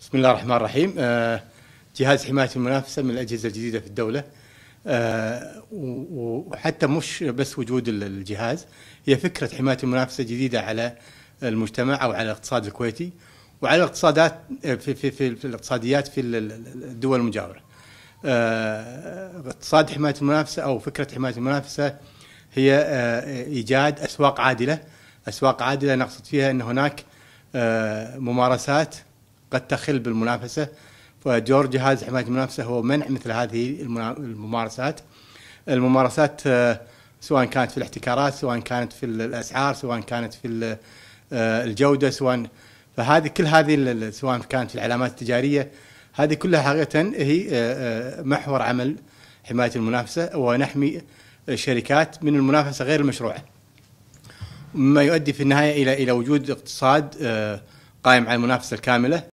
بسم الله الرحمن الرحيم آه، جهاز حماية المنافسة من الأجهزة الجديدة في الدولة آه، وحتى مش بس وجود الجهاز هي فكرة حماية المنافسة جديدة على المجتمع أو على الاقتصاد الكويتي وعلى الاقتصادات آه، في, في, في, في الاقتصاديات في الدول المجاورة اقتصاد حماية المنافسة أو فكرة حماية المنافسة هي إيجاد أسواق عادلة أسواق عادلة نقصد فيها أن هناك ممارسات قد تخل بالمنافسة فدور جهاز حماية المنافسة هو منع مثل هذه الممارسات الممارسات آه، سواء كانت في الاحتكارات سواء كانت في الأسعار سواء كانت في آه، الجودة سواء فهذه كل هذه سواء كانت في العلامات التجارية هذه كلها حقيقة هي آه، محور عمل حماية المنافسة ونحمي الشركات من المنافسة غير المشروعة مما يؤدي في النهاية إلى إلى وجود اقتصاد قائم على المنافسة الكاملة